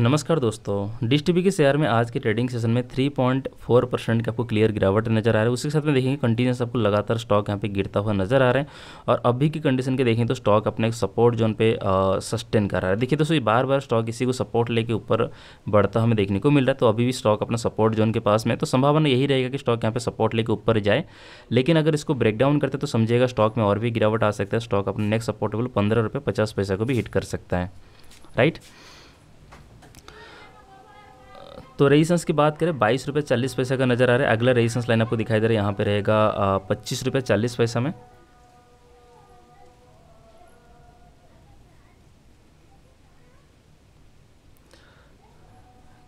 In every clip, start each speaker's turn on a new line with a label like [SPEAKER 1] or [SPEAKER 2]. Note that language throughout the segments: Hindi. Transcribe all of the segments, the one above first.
[SPEAKER 1] नमस्कार दोस्तों डिश टीवी के शेयर में आज के ट्रेडिंग सेशन में 3.4 परसेंट की आपको क्लियर गिरावट नजर आ रहा है उसके साथ में देखेंगे कंटिन्यूस आपको लगातार स्टॉक यहाँ पे गिरता हुआ नजर आ रहा है और अभी की कंडीशन के देखें तो स्टॉक अपने सपोर्ट जोन पे सस्टेन कर रहा है देखिए दोस्तों बार बार स्टॉक इसी को सपोर्ट लेके ऊपर बढ़ता हमें देखने को मिल रहा है तो अभी भी स्टॉक अपना सपोर्ट जोन के पास में तो संभावना यही रहेगा कि स्टॉक यहाँ पे सपोर्ट लेकर ऊपर जाए लेकिन अगर इसको ब्रेकडाउन करते तो समझिएगा स्टॉक में और भी गिरावट आ सकता है स्टॉक अपने नेक्स्ट सपोर्टेबल पंद्रह रुपये पचास पैसा को भी हिट कर सकता है राइट तो रेजिस्टेंस की बात करें बाईस रुपये चालीस पैसा का नज़र आ रहा है अगला रेजिस्टेंस लाइन आपको दिखाई दे रहा है यहाँ पे रहेगा पच्चीस रुपये चालीस पैसा में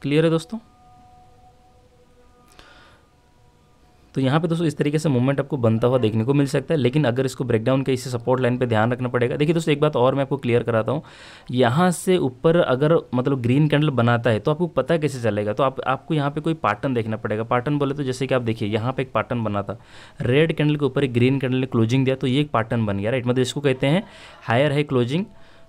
[SPEAKER 1] क्लियर है दोस्तों तो यहाँ पे दोस्तों इस तरीके से मूवमेंट आपको बनता हुआ देखने को मिल सकता है लेकिन अगर इसको ब्रेकडाउन के इसे सपोर्ट लाइन पे ध्यान रखना पड़ेगा देखिए दोस्तों एक बात और मैं आपको क्लियर कराता हूँ यहाँ से ऊपर अगर मतलब ग्रीन कैंडल बनाता है तो आपको पता कैसे चलेगा तो आप, आपको यहाँ पर कोई पार्टन देखना पड़ेगा पार्टन बोले तो जैसे कि आप देखिए यहाँ पर एक पार्टन बना था रेड कैंडल के ऊपर एक ग्रीन कैंडल ने क्लोजिंग दिया तो ये एक पार्टन बन गया राइट मतलब इसको कहते हैं हायर है क्लोजिंग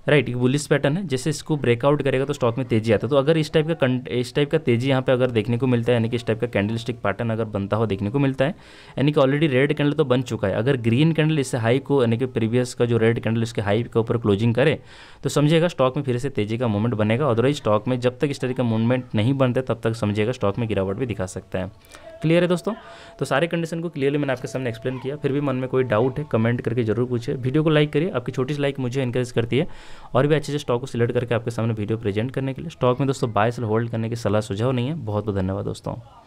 [SPEAKER 1] राइट ये बुलिस पैटर्न है जैसे इसको ब्रेकआउट करेगा तो स्टॉक में तेजी आता है तो अगर इस टाइप का इस टाइप का तेजी यहाँ पे अगर देखने को मिलता है यानी कि इस टाइप का कैंडल स्टिक पैटर्न अगर बनता हुआ देखने को मिलता है यानी कि ऑलरेडी रेड कैंडल तो बन चुका है अगर ग्रीन कैंडल इससे हाई को यानी कि प्रीवियस का जो रेड कैंडल इसके हाई के ऊपर क्लोजिंग करे तो समझिएगा स्टॉक में फिर से तेजी का मूवमेंट बनेगा अदरवाइज स्टॉक में जब तक इस तरह का मूवमेंट नहीं बनता तब तक समझिएगा स्टॉक में गिरावट भी दिखा सकता है क्लियर है दोस्तों तो सारे कंडीशन को क्लियरली मैंने आपके सामने एक्सप्लेन किया फिर भी मन में कोई डाउट है कमेंट करके जरूर पूछे वीडियो को लाइक करिए आपकी छोटी सी लाइक मुझे इंकरेज करती है और भी अच्छे से स्टॉक को सिलेक्ट करके आपके सामने वीडियो प्रेजेंट करने के लिए स्टॉक में दोस्तों बायसल होल्ड करने की सलाह सुझाव नहीं है बहुत बहुत धन्यवाद दोस्तों